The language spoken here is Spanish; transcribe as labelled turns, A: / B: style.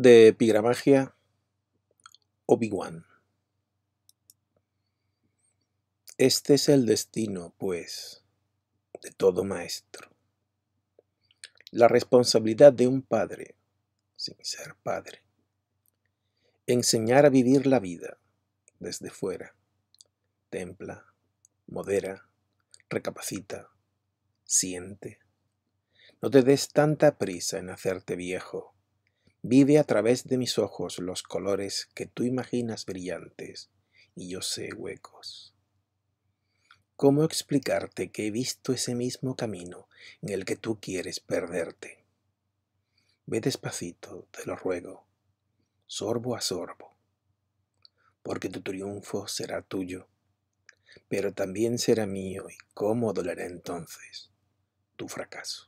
A: de epigramagia
B: Obi-Wan. Este es el destino, pues, de todo maestro. La responsabilidad de un padre, sin ser padre. Enseñar a vivir la vida desde fuera. Templa, modera, recapacita, siente. No te des tanta prisa en hacerte viejo Vive a través de mis ojos los colores que tú imaginas brillantes y yo sé huecos. ¿Cómo explicarte que he visto ese mismo camino en el que tú quieres perderte? Ve despacito, te lo ruego, sorbo a sorbo, porque tu triunfo será tuyo, pero también será mío y cómo dolerá entonces tu fracaso.